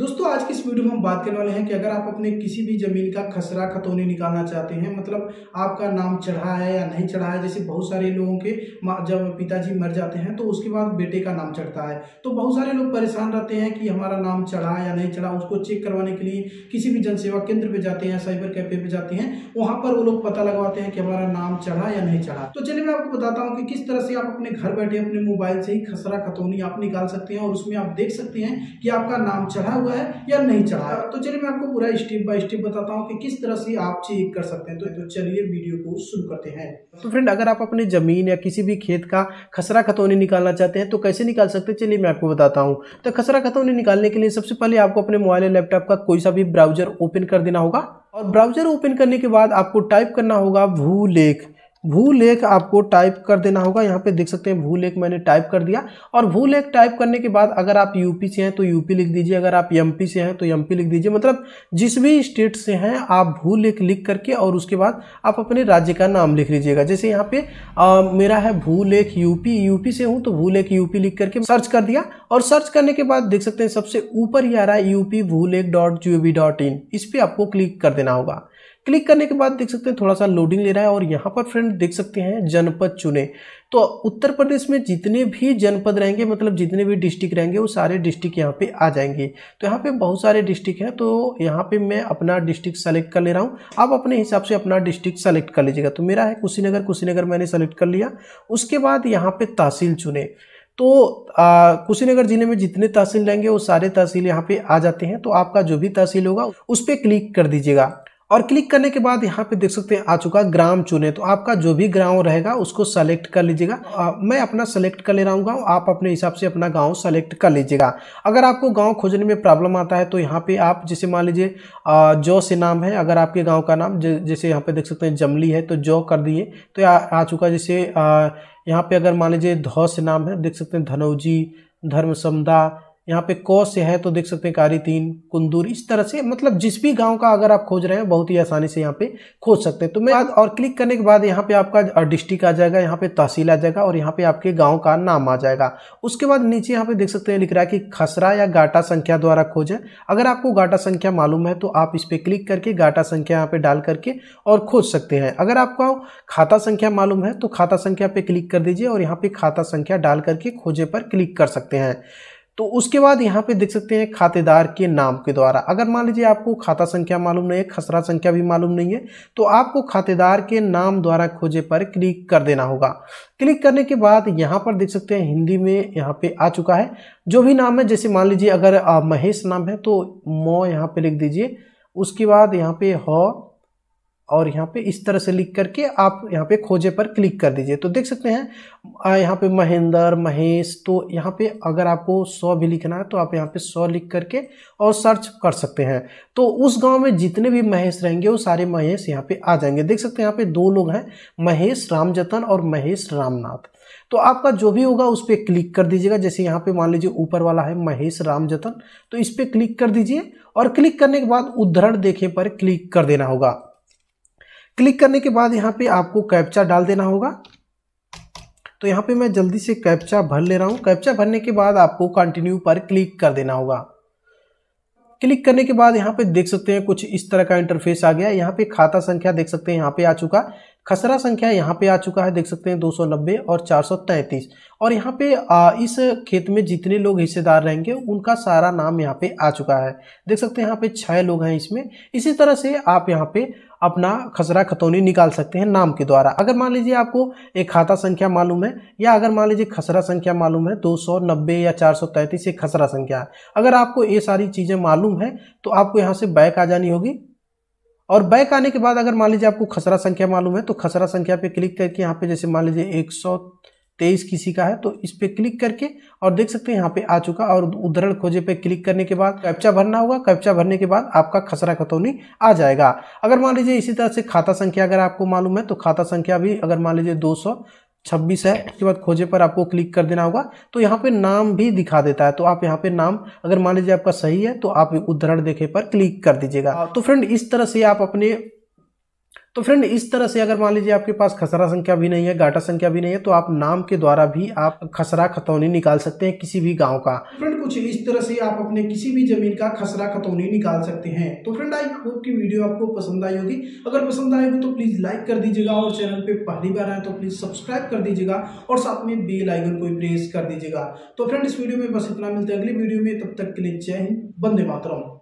दोस्तों आज की इस वीडियो में हम बात करने वाले हैं कि अगर आप अपने किसी भी ज़मीन का खसरा खतौनी निकालना चाहते हैं मतलब आपका नाम चढ़ा है या नहीं चढ़ा है जैसे बहुत सारे लोगों के जब पिताजी मर जाते हैं तो उसके बाद बेटे का नाम चढ़ता है तो बहुत सारे लोग परेशान रहते हैं कि हमारा नाम चढ़ा या नहीं चढ़ा उसको चेक करवाने के लिए किसी भी जनसेवा केंद्र पर जाते हैं साइबर कैफे पर जाते हैं वहाँ पर वो लोग पता लगवाते हैं कि हमारा नाम चढ़ा या नहीं चढ़ा तो चलिए मैं आपको बताता हूँ कि किस तरह से आप अपने घर बैठे अपने मोबाइल से ही खसरा खतौनी आप निकाल सकते हैं और उसमें आप देख सकते हैं कि आपका नाम चढ़ा हुआ हुआ है या नहीं चढ़ा है तो चलिए मैं आपको पूरा स्टेप बाय स्टेप बताता हूँ कि किस तरह से आप चेक कर सकते हैं तो, तो चलिए वीडियो को शुरू करते हैं तो फ्रेंड अगर आप अपने ज़मीन या किसी भी खेत का खसरा खतौनी निकालना चाहते हैं तो कैसे निकाल सकते हैं चलिए मैं आपको बताता हूँ तो खसरा खतौनी निकालने के लिए सबसे पहले आपको अपने मोबाइल या लैपटॉप का कोई सा भी ब्राउजर ओपन कर देना होगा और ब्राउजर ओपन करने के बाद आपको टाइप करना होगा भूलेख भू लेख आपको टाइप कर देना होगा यहाँ पे देख सकते हैं भू लेख मैंने टाइप कर दिया और भू लेख टाइप करने के बाद अगर आप यूपी से हैं तो यूपी लिख दीजिए अगर आप एमपी से हैं तो एमपी लिख दीजिए मतलब जिस भी स्टेट से हैं आप भू लेख लिख करके और उसके बाद आप अपने राज्य का नाम लिख लीजिएगा जैसे यहाँ पे आ, मेरा है भू लेख यूपी यूपी से हूँ तो भूलेख यूपी लिख करके सर्च कर दिया और सर्च करने के बाद देख सकते हैं सबसे ऊपर ही आ रहा है यूपी लेख dot G O V dot in इस पर आपको क्लिक कर देना होगा क्लिक करने के बाद देख सकते हैं थोड़ा सा लोडिंग ले रहा है और यहाँ पर फ्रेंड देख सकते हैं जनपद चुने तो उत्तर प्रदेश में जितने भी जनपद रहेंगे मतलब जितने भी डिस्ट्रिक्ट रहेंगे वो सारे डिस्ट्रिक्ट यहाँ पे आ जाएंगे तो यहाँ पे बहुत सारे डिस्ट्रिक्ट हैं तो यहाँ पे मैं अपना डिस्ट्रिक्ट सेलेक्ट कर ले रहा हूँ आप अपने हिसाब से अपना डिस्ट्रिक्ट सेलेक्ट कर लीजिएगा तो मेरा है कुशीनगर कुशीनगर मैंने सेलेक्ट कर लिया उसके बाद यहाँ पर तहसील चुने तो कुशीनगर जिले में जितने तहसील रहेंगे वो सारे तहसील यहाँ पे आ जाते हैं तो आपका जो भी तहसील होगा उस पर क्लिक कर दीजिएगा और क्लिक करने के बाद यहाँ पे देख सकते हैं आ चुका ग्राम चुने तो आपका जो भी ग्राम रहेगा उसको सेलेक्ट कर लीजिएगा मैं अपना सेलेक्ट कर ले रहा हूँ गाँव आप अपने हिसाब से अपना गाँव सेलेक्ट कर लीजिएगा अगर आपको गाँव खोजने में प्रॉब्लम आता है तो यहाँ पे आप जैसे मान लीजिए जौ से नाम है अगर आपके गाँव का नाम जैसे यहाँ पे देख सकते हैं जमली है तो जौ कर दिए तो आ, आ चुका जैसे यहाँ पे अगर मान लीजिए धौ से नाम है देख सकते हैं धनौजी धर्म समदा यहाँ पे कौश से है तो देख सकते हैं कारी तीन कुंदूर इस तरह से मतलब जिस भी गांव का अगर आप खोज रहे हैं बहुत ही आसानी से यहाँ पे खोज सकते हैं तो मैं और क्लिक करने के बाद यहाँ पे आपका डिस्ट्रिक्ट आ जाएगा यहाँ पे तहसील आ जाएगा और यहाँ पे आपके गांव का नाम आ जाएगा उसके बाद नीचे यहाँ पे देख सकते हैं लिख रहा है कि खसरा या गाटा संख्या द्वारा खोज है अगर आपको गाटा संख्या मालूम है तो आप इस पर क्लिक करके गाटा संख्या यहाँ पे डाल करके और खोज सकते हैं अगर आपका खाता संख्या मालूम है तो खाता संख्या पे क्लिक कर दीजिए और यहाँ पे खाता संख्या डाल करके खोजे पर क्लिक कर सकते हैं तो उसके बाद यहाँ पे देख सकते हैं खातेदार के नाम के द्वारा अगर मान लीजिए आपको खाता संख्या मालूम नहीं है खसरा संख्या भी मालूम नहीं है तो आपको खातेदार के नाम द्वारा खोजे पर क्लिक कर देना होगा क्लिक करने के बाद यहाँ पर देख सकते हैं हिंदी में यहाँ पे आ चुका है जो भी नाम है जैसे मान लीजिए अगर महेश नाम है तो मो यहाँ पर लिख दीजिए उसके बाद यहाँ पे ह और यहाँ पे इस तरह से लिख करके आप यहाँ पे खोजे पर क्लिक कर दीजिए तो देख सकते हैं यहाँ पे महेंद्र महेश तो यहाँ पे अगर आपको सौ भी लिखना है तो आप यहाँ पे सौ लिख करके और सर्च कर सकते हैं तो उस गांव में जितने भी महेश रहेंगे वो सारे महेश यहाँ पे आ जाएंगे देख सकते हैं यहाँ पे दो लोग हैं महेश राम जतन और महेश रामनाथ तो आपका जो भी होगा उस पर क्लिक कर दीजिएगा जैसे यहाँ पे मान लीजिए ऊपर वाला है महेश राम जतन तो इस पर क्लिक कर दीजिए और क्लिक करने के बाद उद्धरण देखे पर क्लिक कर देना होगा क्लिक करने के बाद यहाँ पे आपको कैप्चा डाल देना होगा तो यहाँ पे मैं जल्दी से कैप्चा भर ले रहा हूँ कैप्चा भरने के बाद आपको कंटिन्यू पर क्लिक कर देना होगा क्लिक करने के बाद यहाँ पे देख सकते हैं कुछ इस तरह का इंटरफेस आ गया यहाँ पे खाता संख्या देख सकते हैं यहाँ पे आ चुका खसरा संख्या यहाँ पे आ चुका है देख सकते हैं 290 और 433 और यहाँ पे इस खेत में जितने लोग हिस्सेदार रहेंगे उनका सारा नाम यहाँ पे आ चुका है देख सकते हैं यहाँ पे छः लोग हैं इसमें इसी तरह से आप यहाँ पे अपना खसरा खतौनी निकाल सकते हैं नाम के द्वारा अगर मान लीजिए आपको एक खाता संख्या मालूम है या अगर मान लीजिए खसरा संख्या मालूम है नब्बे या तैंतीस एक खसरा संख्या है अगर आपको ये सारी चीज़ें मालूम है तो आपको यहाँ से बैक आ जानी होगी और बैक आने के बाद अगर मान लीजिए आपको खसरा संख्या मालूम है तो खसरा संख्या पे क्लिक करके यहाँ पे जैसे मान लीजिए एक तेईस किसी का है तो इस पर क्लिक करके और देख सकते हैं यहाँ पे आ चुका और उद्धरण खोजे पे क्लिक करने के बाद कैप्चा भरना होगा कैप्चा भरने के बाद आपका खसरा खतौनी आ जाएगा अगर मान लीजिए इसी तरह से खाता संख्या अगर आपको मालूम है तो खाता संख्या भी अगर मान लीजिए दो छब्बीस है उसके बाद खोजे पर आपको क्लिक कर देना होगा तो यहाँ पे नाम भी दिखा देता है तो आप यहाँ पे नाम अगर मान लीजिए आपका सही है तो आप उद्धरण देखे पर क्लिक कर दीजिएगा हाँ। तो फ्रेंड इस तरह से आप अपने तो फ्रेंड इस तरह से अगर मान लीजिए आपके पास खसरा संख्या भी नहीं है घाटा संख्या भी नहीं है तो आप नाम के द्वारा भी आप खसरा खतौनी निकाल सकते हैं किसी भी गांव का फ्रेंड कुछ इस तरह से आप अपने किसी भी जमीन का खसरा खतौनी निकाल सकते हैं तो फ्रेंड आई होप की वीडियो आपको पसंद आई होगी अगर पसंद आएगी तो प्लीज लाइक कर दीजिएगा और चैनल पर पहली बार आए तो प्लीज सब्सक्राइब कर दीजिएगा और साथ में बेल आइकन को प्रेस कर दीजिएगा तो फ्रेंड इस वीडियो में बस इतना मिलता है अगली वीडियो में तब तक के लिए जय हिंद बंदे मातरम